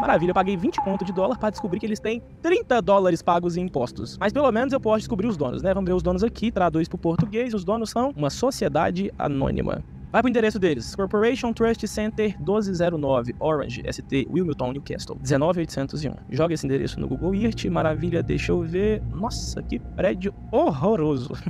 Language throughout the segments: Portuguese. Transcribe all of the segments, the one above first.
Maravilha, eu paguei 20 conto de dólar para descobrir que eles têm 30 dólares pagos em impostos. Mas pelo menos eu posso descobrir os donos, né? Vamos ver os donos aqui, traduz para o português. Os donos são uma sociedade anônima. Vai pro endereço deles: Corporation Trust Center 1209, Orange, ST, Wilmington, Newcastle, 19801. Joga esse endereço no Google Earth, maravilha, deixa eu ver. Nossa, que prédio horroroso.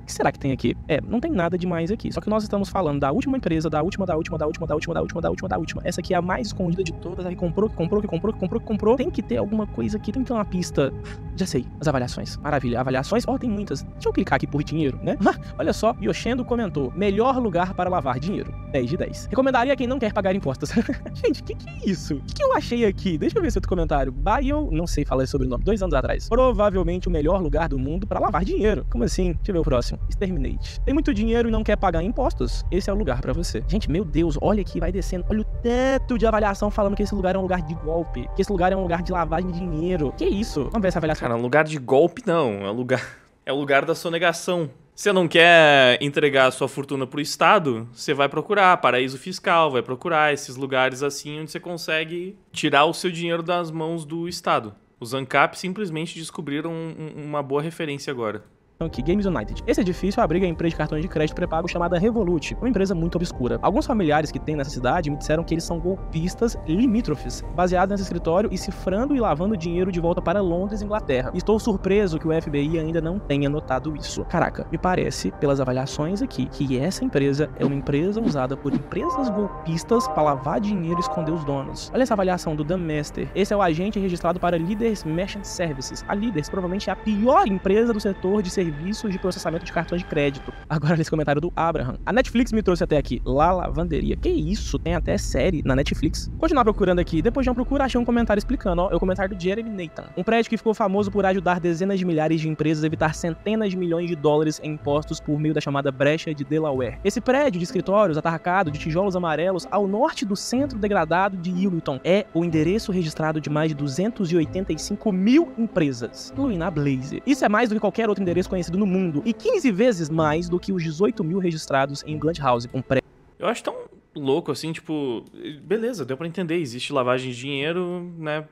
o que será que tem aqui? É, não tem nada demais aqui. Só que nós estamos falando da última empresa, da última, da última, da última, da última, da última, da última, da última. Essa aqui é a mais escondida de todas, a que comprou, que comprou, que comprou, que comprou, que comprou. Tem que ter alguma coisa aqui, tem que ter uma pista. Já sei, as avaliações. Maravilha, avaliações. Ó, oh, tem muitas. Deixa eu clicar aqui por dinheiro, né? olha só, Yoshendo comentou: melhor lugar para lavar lavar dinheiro. 10 de 10. Recomendaria quem não quer pagar impostos. Gente, que que é isso? O que, que, eu achei aqui? Deixa eu ver se outro comentário. Bayou, não sei falar sobre o nome, dois anos atrás. Provavelmente o melhor lugar do mundo para lavar dinheiro. Como assim? Deixa eu ver o próximo. Exterminate. Tem muito dinheiro e não quer pagar impostos? Esse é o lugar para você. Gente, meu Deus, olha aqui, vai descendo. Olha o teto de avaliação falando que esse lugar é um lugar de golpe. Que esse lugar é um lugar de lavagem de dinheiro. Que isso? Vamos ver essa avaliação. Cara, lugar de golpe não. É lugar. É o lugar da sonegação. Você não quer entregar a sua fortuna para o Estado? Você vai procurar paraíso fiscal, vai procurar esses lugares assim onde você consegue tirar o seu dinheiro das mãos do Estado. Os ANCAP simplesmente descobriram uma boa referência agora aqui, Games United. Esse edifício abriga a empresa de cartões de crédito pré-pago chamada Revolut, uma empresa muito obscura. Alguns familiares que tem nessa cidade me disseram que eles são golpistas limítrofes, baseados nesse escritório e cifrando e lavando dinheiro de volta para Londres, Inglaterra. Estou surpreso que o FBI ainda não tenha notado isso. Caraca, me parece, pelas avaliações aqui, que essa empresa é uma empresa usada por empresas golpistas para lavar dinheiro e esconder os donos. Olha essa avaliação do Dumbmaster. Esse é o agente registrado para Leaders Merchant Services. A Leaders provavelmente é a pior empresa do setor de serviços serviços de processamento de cartões de crédito. Agora nesse comentário do Abraham. A Netflix me trouxe até aqui. La Lavanderia. Que isso? Tem até série na Netflix. Continuar procurando aqui. Depois de uma procura, achei um comentário explicando. Ó, é o comentário do Jeremy Nathan. Um prédio que ficou famoso por ajudar dezenas de milhares de empresas a evitar centenas de milhões de dólares em impostos por meio da chamada brecha de Delaware. Esse prédio de escritórios atarracado de tijolos amarelos ao norte do centro degradado de Hilton, é o endereço registrado de mais de 285 mil empresas, incluindo a Blaze. Isso é mais do que qualquer outro endereço conhecido no mundo e 15 vezes mais do que os 18 mil registrados em Blunt House, um pré. Eu acho tão louco assim, tipo, beleza, deu para entender, existe lavagem de dinheiro, né,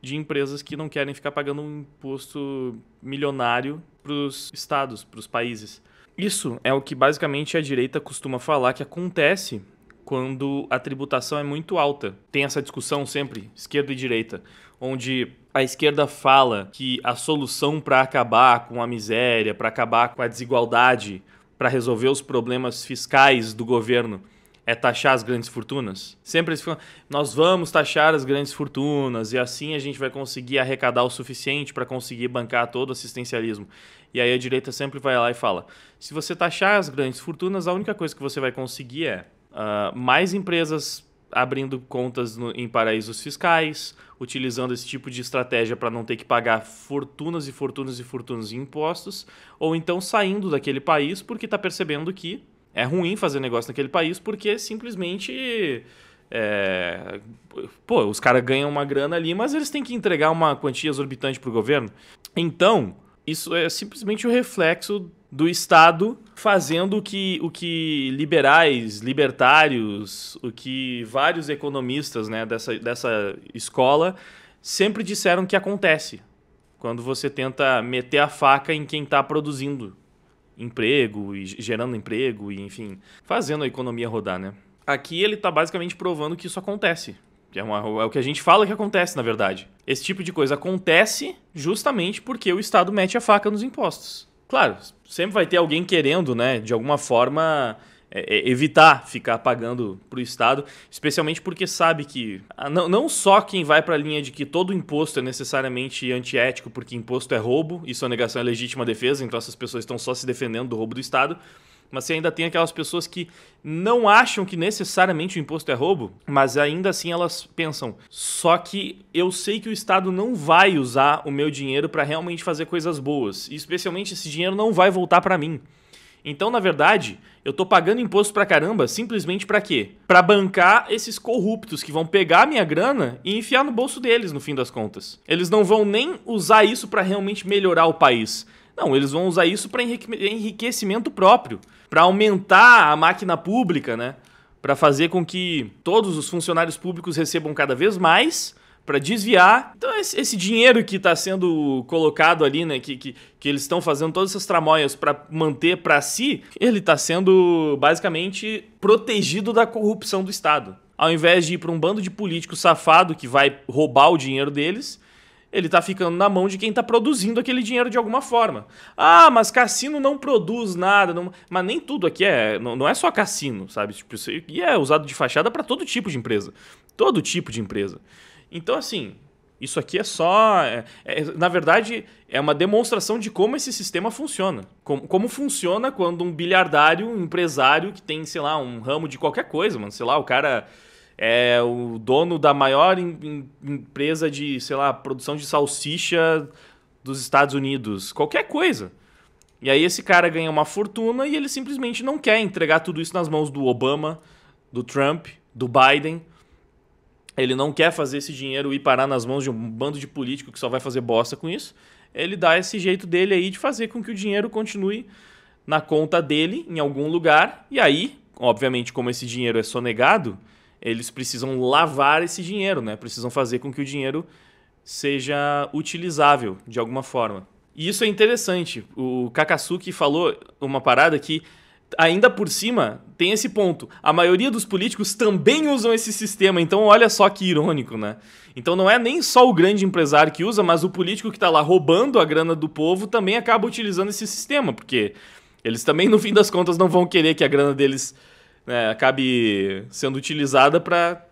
de empresas que não querem ficar pagando um imposto milionário pros estados, pros países. Isso é o que basicamente a direita costuma falar que acontece quando a tributação é muito alta. Tem essa discussão sempre, esquerda e direita onde a esquerda fala que a solução para acabar com a miséria, para acabar com a desigualdade, para resolver os problemas fiscais do governo é taxar as grandes fortunas? Sempre eles falam: nós vamos taxar as grandes fortunas e assim a gente vai conseguir arrecadar o suficiente para conseguir bancar todo o assistencialismo. E aí a direita sempre vai lá e fala: se você taxar as grandes fortunas, a única coisa que você vai conseguir é uh, mais empresas abrindo contas no, em paraísos fiscais, utilizando esse tipo de estratégia para não ter que pagar fortunas e fortunas e fortunas em impostos, ou então saindo daquele país porque está percebendo que é ruim fazer negócio naquele país porque simplesmente. É, pô, os caras ganham uma grana ali, mas eles têm que entregar uma quantia exorbitante para o governo. Então, isso é simplesmente o um reflexo do Estado fazendo o que, o que liberais, libertários, o que vários economistas né, dessa, dessa escola sempre disseram que acontece quando você tenta meter a faca em quem está produzindo emprego e gerando emprego e enfim fazendo a economia rodar, né? Aqui ele está basicamente provando que isso acontece é, uma, é o que a gente fala que acontece, na verdade. Esse tipo de coisa acontece justamente porque o Estado mete a faca nos impostos. Claro, sempre vai ter alguém querendo, né, de alguma forma é, é evitar ficar pagando para o Estado, especialmente porque sabe que ah, não, não só quem vai para a linha de que todo imposto é necessariamente antiético porque imposto é roubo, isso é negação é legítima defesa, então essas pessoas estão só se defendendo do roubo do Estado, mas você ainda tem aquelas pessoas que não acham que necessariamente o imposto é roubo, mas ainda assim elas pensam. Só que eu sei que o Estado não vai usar o meu dinheiro para realmente fazer coisas boas, e especialmente esse dinheiro não vai voltar para mim. Então, na verdade, eu tô pagando imposto pra caramba simplesmente para quê? Para bancar esses corruptos que vão pegar minha grana e enfiar no bolso deles no fim das contas. Eles não vão nem usar isso para realmente melhorar o país. Não, eles vão usar isso para enriquecimento próprio, para aumentar a máquina pública, né? Para fazer com que todos os funcionários públicos recebam cada vez mais, para desviar. Então, esse, dinheiro que está sendo colocado ali, né, que, que, que eles estão fazendo todas essas tramóias para manter para si, ele está sendo basicamente protegido da corrupção do Estado. Ao invés de ir para um bando de políticos safado que vai roubar o dinheiro deles, ele está ficando na mão de quem está produzindo aquele dinheiro de alguma forma. Ah, mas cassino não produz nada. Não... Mas nem tudo aqui é. Não, não é só cassino, sabe? Tipo, e é usado de fachada para todo tipo de empresa. Todo tipo de empresa. Então, assim, isso aqui é só. É, é, na verdade, é uma demonstração de como esse sistema funciona. Como, como, funciona quando um bilhardário, um empresário que tem, sei lá, um ramo de qualquer coisa, mano. Sei lá, o cara é o dono da maior em, em, empresa de, sei lá, produção de salsicha dos Estados Unidos, qualquer coisa. E aí esse cara ganha uma fortuna e ele simplesmente não quer entregar tudo isso nas mãos do Obama, do Trump, do Biden. Ele não quer fazer esse dinheiro ir parar nas mãos de um bando de político que só vai fazer bosta com isso. Ele dá esse jeito dele aí de fazer com que o dinheiro continue na conta dele em algum lugar. E aí, obviamente, como esse dinheiro é sonegado, eles precisam lavar esse dinheiro, né? Precisam fazer com que o dinheiro seja utilizável de alguma forma. E isso é interessante. O Kakasuki falou uma parada que ainda por cima tem esse ponto. A maioria dos políticos também usam esse sistema, então olha só que irônico, né? Então não é nem só o grande empresário que usa, mas o político que está lá roubando a grana do povo também acaba utilizando esse sistema, porque eles também no fim das contas não vão querer que a grana deles né, acabe sendo utilizada para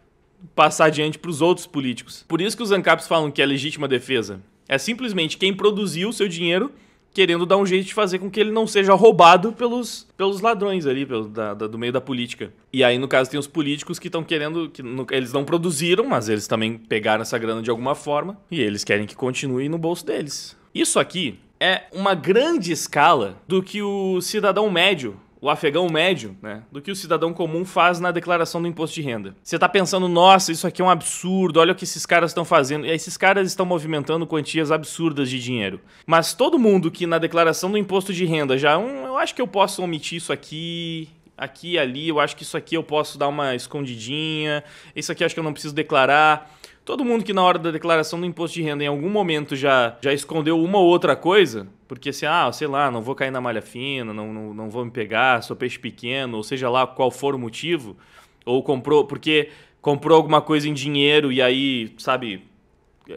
passar adiante para os outros políticos. Por isso que os ANCAPs falam que é legítima defesa. É simplesmente quem produziu o seu dinheiro querendo dar um jeito de fazer com que ele não seja roubado pelos, pelos ladrões ali, pelo, da, da, do meio da política. E aí, no caso, tem os políticos que estão querendo. que no, Eles não produziram, mas eles também pegaram essa grana de alguma forma. E eles querem que continue no bolso deles. Isso aqui é uma grande escala do que o cidadão médio o afegão médio, né, do que o cidadão comum faz na declaração do imposto de renda. Você está pensando, nossa, isso aqui é um absurdo, olha o que esses caras estão fazendo. E esses caras estão movimentando quantias absurdas de dinheiro. Mas todo mundo que na declaração do imposto de renda já, um, eu acho que eu posso omitir isso aqui, aqui e ali, eu acho que isso aqui eu posso dar uma escondidinha, isso aqui eu acho que eu não preciso declarar. Todo mundo que na hora da declaração do imposto de renda em algum momento já, já escondeu uma ou outra coisa, porque assim, ah, sei lá, não vou cair na malha fina, não, não, não vou me pegar, sou peixe pequeno, ou seja lá qual for o motivo, ou comprou, porque comprou alguma coisa em dinheiro e aí, sabe,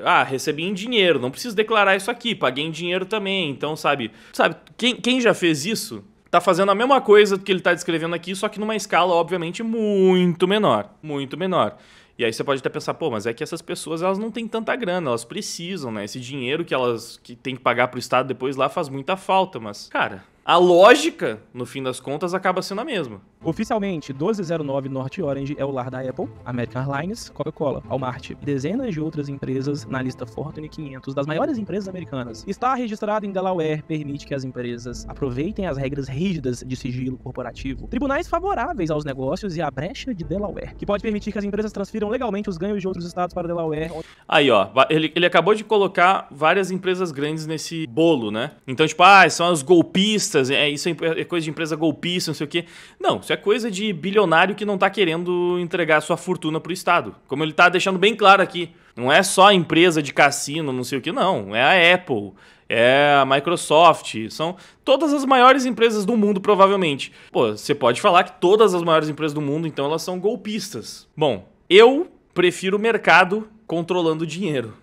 ah, recebi em dinheiro, não preciso declarar isso aqui, paguei em dinheiro também, então, sabe, sabe, quem, quem já fez isso tá fazendo a mesma coisa que ele tá descrevendo aqui, só que numa escala, obviamente, muito menor, muito menor. E aí você pode até pensar, pô, mas é que essas pessoas elas não têm tanta grana, elas precisam, né? Esse dinheiro que elas que tem que pagar pro Estado depois lá faz muita falta, mas, cara, a lógica, no fim das contas, acaba sendo a mesma. Oficialmente, 1209 North Orange é o lar da Apple, American Airlines, Coca-Cola, Walmart e dezenas de outras empresas na lista Fortune 500 das maiores empresas americanas. Estar registrado em Delaware permite que as empresas aproveitem as regras rígidas de sigilo corporativo, tribunais favoráveis aos negócios e a brecha de Delaware, que pode permitir que as empresas transfiram legalmente os ganhos de outros estados para Delaware. Aí, ó, ele, ele acabou de colocar várias empresas grandes nesse bolo, né? Então, tipo, ah, são as golpistas golpistas, é isso é, é coisa de empresa golpista, não sei o quê. Não, isso é coisa de bilionário que não está querendo entregar sua fortuna para o Estado. Como ele está deixando bem claro aqui. Não é só a empresa de cassino, não sei o que, não. É a Apple, é a Microsoft, são todas as maiores empresas do mundo, provavelmente. Pô, você pode falar que todas as maiores empresas do mundo, então, elas são golpistas. Bom, eu prefiro o mercado controlando o dinheiro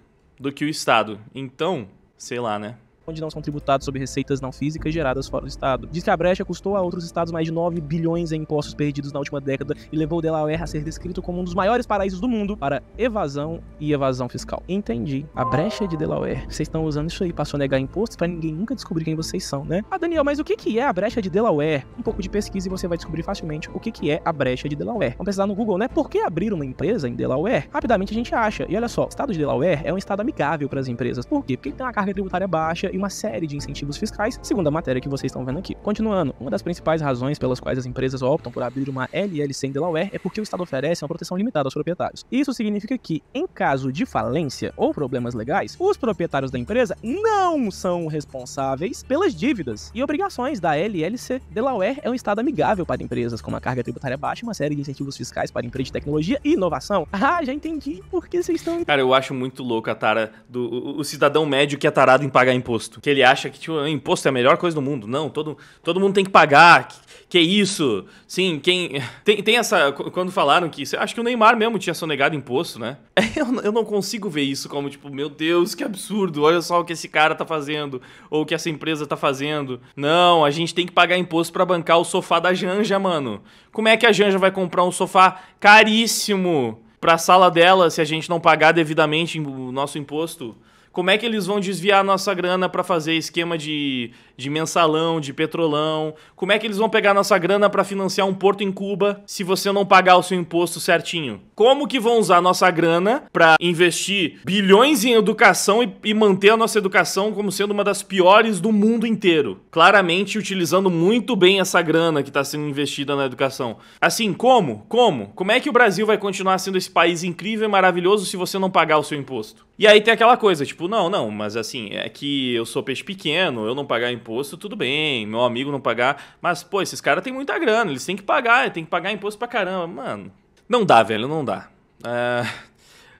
do que o Estado. Então, sei lá, né? onde não são tributados sobre receitas não físicas geradas fora do Estado. Diz que a brecha custou a outros estados mais de 9 bilhões em impostos perdidos na última década e levou o Delaware a ser descrito como um dos maiores paraísos do mundo para evasão e evasão fiscal. Entendi. A brecha de Delaware. Vocês estão usando isso aí para sonegar impostos para ninguém nunca descobrir quem vocês são, né? Ah, Daniel, mas o que, que é a brecha de Delaware? Um pouco de pesquisa e você vai descobrir facilmente o que, que é a brecha de Delaware. Vamos pesquisar no Google, né? Por que abrir uma empresa em Delaware? Rapidamente a gente acha. E olha só, o estado de Delaware é um estado amigável para as empresas. Por quê? Porque tem uma carga tributária baixa e uma série de incentivos fiscais, segundo a matéria que vocês estão vendo aqui. Continuando, uma das principais razões pelas quais as empresas optam por abrir uma LLC em Delaware é porque o Estado oferece uma proteção limitada aos proprietários. Isso significa que, em caso de falência ou problemas legais, os proprietários da empresa não são responsáveis pelas dívidas e obrigações da LLC. Delaware é um estado amigável para empresas, com uma carga tributária baixa e uma série de incentivos fiscais para empresas de tecnologia e inovação. Ah, já entendi por que vocês estão. Cara, eu acho muito louco a tara do o, o cidadão médio que é tarado em pagar imposto imposto. Que ele acha que tipo, ah, imposto é a melhor coisa do mundo. Não, todo, todo mundo tem que pagar. Que, que isso? Sim, quem. Tem, tem essa. Quando falaram que. Acho que o Neymar mesmo tinha sonegado imposto, né? É, eu, eu não consigo ver isso como, tipo, meu Deus, que absurdo. Olha só o que esse cara tá fazendo. Ou o que essa empresa tá fazendo. Não, a gente tem que pagar imposto para bancar o sofá da Janja, mano. Como é que a Janja vai comprar um sofá caríssimo? pra sala dela se a gente não pagar devidamente o nosso imposto como é que eles vão desviar a nossa grana para fazer esquema de de mensalão, de petrolão. Como é que eles vão pegar nossa grana para financiar um porto em Cuba se você não pagar o seu imposto certinho? Como que vão usar nossa grana para investir bilhões em educação e, e manter a nossa educação como sendo uma das piores do mundo inteiro? Claramente utilizando muito bem essa grana que está sendo investida na educação. Assim, como? Como? Como é que o Brasil vai continuar sendo esse país incrível e maravilhoso se você não pagar o seu imposto? E aí tem aquela coisa, tipo, não, não, mas assim, é que eu sou peixe pequeno, eu não pagar imposto imposto, tudo bem, meu amigo não pagar. Mas, pô, esses caras têm muita grana, eles têm que pagar, tem que pagar imposto pra caramba. Mano, não dá, velho, não dá. É,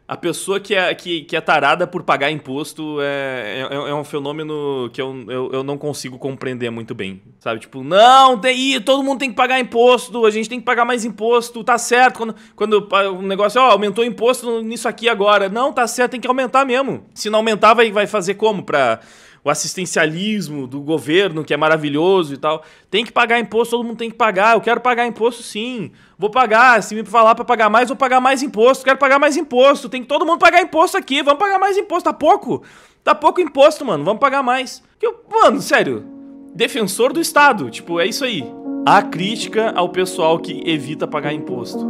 a pessoa que é, que, que é tarada por pagar imposto é, é, é, é um fenômeno que eu, eu, eu, não consigo compreender muito bem, sabe? Tipo, não, tem, todo mundo tem que pagar imposto, a gente tem que pagar mais imposto, tá certo. Quando, quando o negócio, ó, aumentou o imposto nisso aqui agora. Não, tá certo, tem que aumentar mesmo. Se não aumentar, vai, vai fazer como pra o assistencialismo do governo, que é maravilhoso e tal. Tem que pagar imposto, todo mundo tem que pagar. Eu quero pagar imposto sim. Vou pagar, se me falar para pagar mais, vou pagar mais imposto. Quero pagar mais imposto. Tem que todo mundo pagar imposto aqui. Vamos pagar mais imposto, tá pouco. Tá pouco imposto, mano. Vamos pagar mais. Que eu, mano, sério. Defensor do Estado, tipo, é isso aí. A crítica ao pessoal que evita pagar imposto.